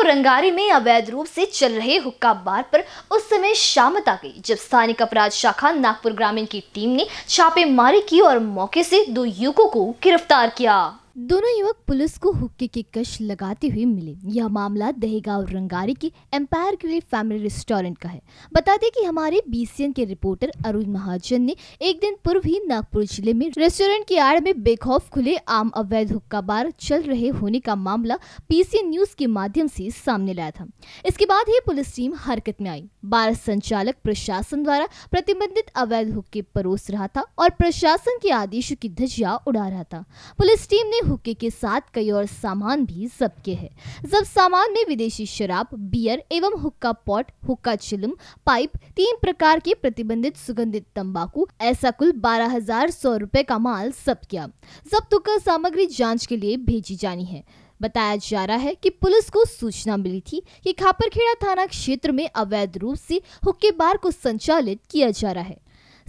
और रंगारी में अवैध रूप से चल रहे हुक्का बार पर उस समय शामत आ गई जब स्थानिक अपराध शाखा नागपुर ग्रामीण की टीम ने छापेमारी की और मौके से दो युवकों को गिरफ्तार किया दोनों युवक पुलिस को हुक्के की कश लगाते हुए मिले यह मामला दहेगांव रंगारी की एम्पायर ग्रिल फैमिली रेस्टोरेंट का है बता दें कि हमारे बीसीएन के रिपोर्टर अरुण महाजन ने एक दिन पूर्व ही नागपुर जिले में रेस्टोरेंट की आड़ में बेखौफ खुले आम अवैध हुक्का बार चल रहे होने का मामला पीसीएन न्यूज के माध्यम से सामने लाया था इसके बाद ही पुलिस टीम हरकत में आई बार संचालक प्रशासन द्वारा प्रतिबंधित अवैध हुक्के परोस रहा था और प्रशासन के आदेशों की धजिया उड़ा रहा था पुलिस टीम ने हुक्के के साथ कई और सामान भी जब्त किए हैं जब सामान में विदेशी शराब बियर एवं हुक्का पॉट हुक्का चिलम पाइप तीन प्रकार के प्रतिबंधित सुगंधित तंबाकू ऐसा कुल बारह हजार सौ रूपए का माल जब्त किया जब्त हुक्का सामग्री जांच के लिए भेजी जानी है बताया जा रहा है कि पुलिस को सूचना मिली थी कि खापरखेड़ा थाना क्षेत्र में अवैध रूप से हुक्के बार को संचालित किया जा रहा है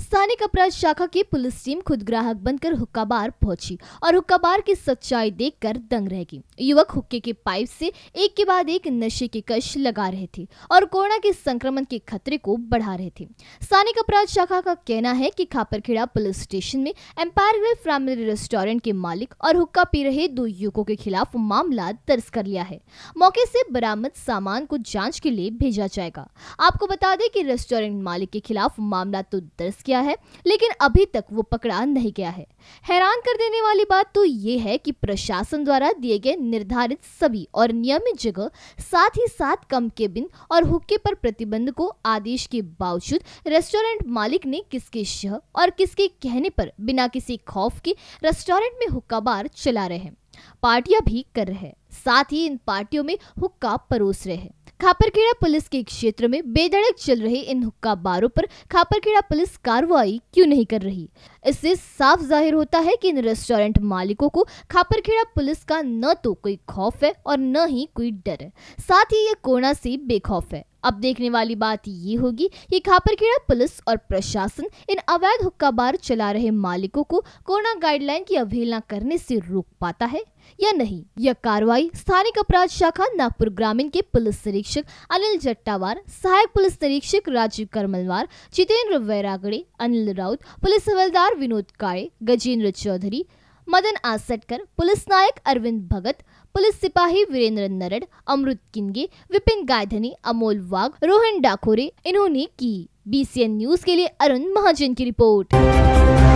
स्थानिक अपराध शाखा की पुलिस टीम खुद ग्राहक बनकर हुक्का बार पहुंची और हुक्का बार की सच्चाई देखकर दंग रह गई युवक हुक्के के पाइप से एक के बाद एक नशे के कश लगा रहे थे और कोरोना के संक्रमण के खतरे को बढ़ा रहे थे स्थानिक अपराध शाखा का कहना है की खापरखेड़ा पुलिस स्टेशन में एम्पायर ग्रिल फैमिली रेस्टोरेंट के मालिक और हुक्का पी रहे दो युवकों के खिलाफ मामला दर्ज कर लिया है मौके से बरामद सामान को जाँच के लिए भेजा जाएगा आपको बता दें की रेस्टोरेंट मालिक के खिलाफ मामला तो दर्ज किया है लेकिन अभी तक वो पकड़ा नहीं गया है हैरान कर देने वाली बात तो ये है कि प्रशासन द्वारा दिए गए निर्धारित सभी और नियमित जगह साथ ही साथ कम के बिन और हुक्के पर प्रतिबंध को आदेश के बावजूद रेस्टोरेंट मालिक ने किसके शह और किसके कहने पर बिना किसी खौफ के रेस्टोरेंट में हुक्का बार चला रहे हैं पार्टियां भी कर रहे हैं साथ ही इन पार्टियों में हुक्का परोस रहे हैं खापरखेड़ा पुलिस के क्षेत्र में बेधड़क चल रहे इन हुक्का बारों पर खापरखेड़ा पुलिस कार्रवाई क्यों नहीं कर रही इससे साफ जाहिर होता है कि इन रेस्टोरेंट मालिकों को खापरखेड़ा पुलिस का न तो कोई खौफ है और न ही कोई डर है साथ ही ये कोरोना से बेखौफ है अब देखने वाली बात ये होगी कि खापरखेड़ा पुलिस और प्रशासन इन अवैध हुक्का बार चला रहे मालिकों को कोरोना गाइडलाइन की अवहेलना करने से रोक पाता है या नहीं यह कार्रवाई स्थानिक अपराध शाखा नागपुर ग्रामीण के पुलिस निरीक्षक अनिल जट्टावार सहायक पुलिस निरीक्षक राजीव करमलवार जितेंद्र वैरागड़े अनिल राउत पुलिस हवलदार विनोद काड़े गजेंद्र चौधरी मदन आसटकर पुलिस नायक अरविंद भगत पुलिस सिपाही वीरेंद्र नरड अमृत किंगे विपिन गायधनी अमोल वाघ रोहन डाकोरे इन्होंने की बीसीएन न्यूज के लिए अरुण महाजन की रिपोर्ट